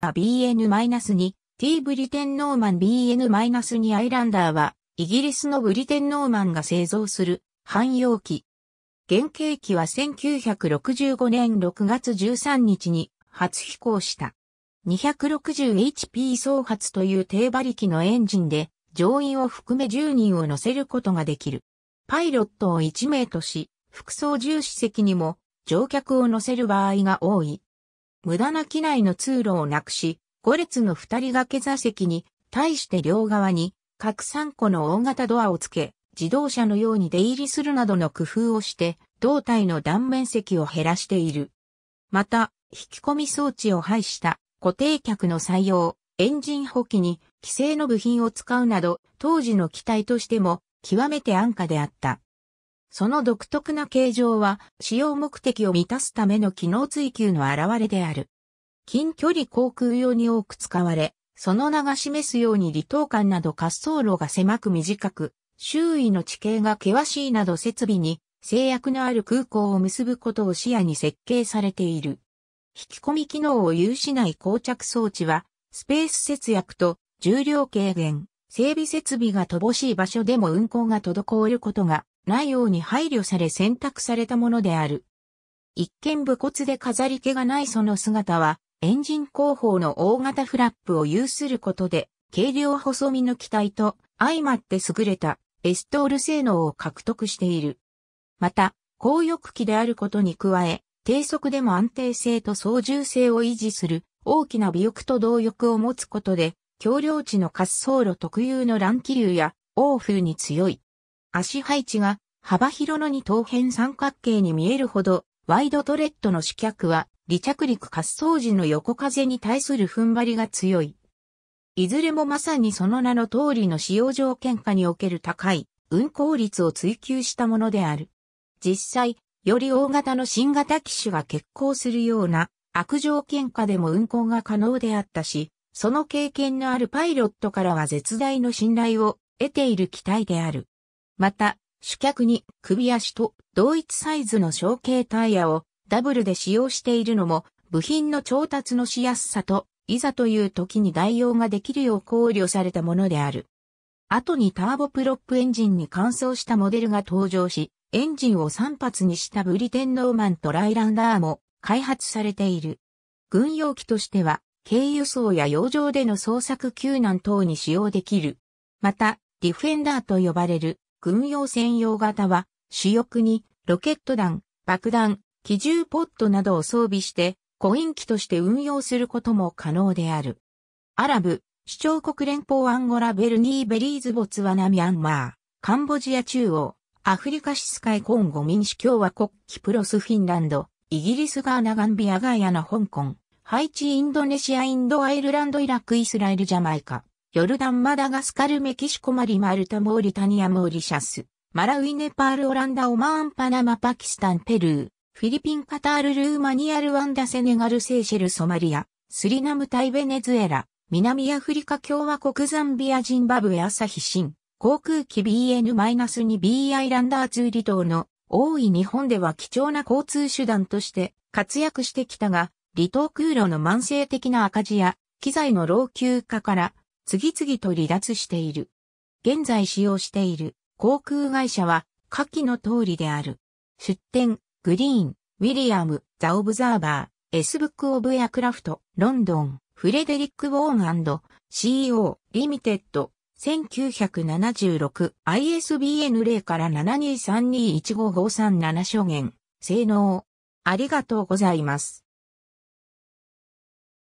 BN-2、T ブリテンノーマン BN-2 アイランダーは、イギリスのブリテンノーマンが製造する汎用機。原型機は1965年6月13日に初飛行した。260HP 総発という低馬力のエンジンで、乗員を含め10人を乗せることができる。パイロットを1名とし、服装重視席にも乗客を乗せる場合が多い。無駄な機内の通路をなくし、5列の2人掛け座席に、対して両側に、各3個の大型ドアをつけ、自動車のように出入りするなどの工夫をして、胴体の断面積を減らしている。また、引き込み装置を排した固定客の採用、エンジン補機に規制の部品を使うなど、当時の機体としても極めて安価であった。その独特な形状は使用目的を満たすための機能追求の表れである。近距離航空用に多く使われ、その名が示すように離島間など滑走路が狭く短く、周囲の地形が険しいなど設備に制約のある空港を結ぶことを視野に設計されている。引き込み機能を有しない膠着装置は、スペース節約と重量軽減、整備設備が乏しい場所でも運行が滞ることがないように配慮され選択されたものである。一見武骨で飾り気がないその姿は、エンジン後方の大型フラップを有することで、軽量細身の機体と相まって優れたエストール性能を獲得している。また、高翼機であることに加え、低速でも安定性と操縦性を維持する大きな尾翼と動翼を持つことで、橋梁地の滑走路特有の乱気流や欧風に強い。足配置が幅広の二等辺三角形に見えるほど、ワイドトレッドの試脚は、離着陸滑走時の横風に対する踏ん張りが強い。いずれもまさにその名の通りの使用条件下における高い運行率を追求したものである。実際、より大型の新型機種が欠航するような悪条件下でも運行が可能であったし、その経験のあるパイロットからは絶大の信頼を得ている機体である。また、主脚に首足と同一サイズの小径タイヤをダブルで使用しているのも部品の調達のしやすさと、いざという時に代用ができるよう考慮されたものである。後にターボプロップエンジンに換装したモデルが登場し、エンジンを3発にしたブリテンノーマンとライランダーも開発されている。軍用機としては、軽輸送や洋上での捜索救難等に使用できる。また、ディフェンダーと呼ばれる軍用専用型は、主翼にロケット弾、爆弾、機銃ポットなどを装備して、コイン機として運用することも可能である。アラブ、主張国連邦アンゴラベルニーベリーズボツワナミャンマー、カンボジア中央、アフリカシスカイコンゴ民主共和国キプロスフィンランド、イギリスガーナガンビアガイアナ香港、ハイチインドネシアインドアイルランドイラクイスラエルジャマイカ。ヨルダン、マダガスカル、メキシコ、マリ、マルタ、モーリタニア、モーリシャス、マラウイ、ネパール、オランダ、オマーン、パナマ、パキスタン、ペルー、フィリピン、カタール、ルーマニア、ルワンダ、セネガル、セーシェル、ソマリア、スリナム、タイ、ベネズエラ、南アフリカ共和国ザンビア、ジンバブエ、アサヒ、シン、航空機 BN-2B アイランダー2離島の多い日本では貴重な交通手段として活躍してきたが、離島空路の慢性的な赤字や機材の老朽化から次々と離脱している。現在使用している航空会社は下記の通りである。出展、グリーン、ウィリアム、ザ・オブザーバー、エスブック・オブ・エアクラフト、ロンドン、フレデリック・ウォーン &CEO、リミテッド、1976、ISBN 0から72321553 7証言、性能。ありがとうございます。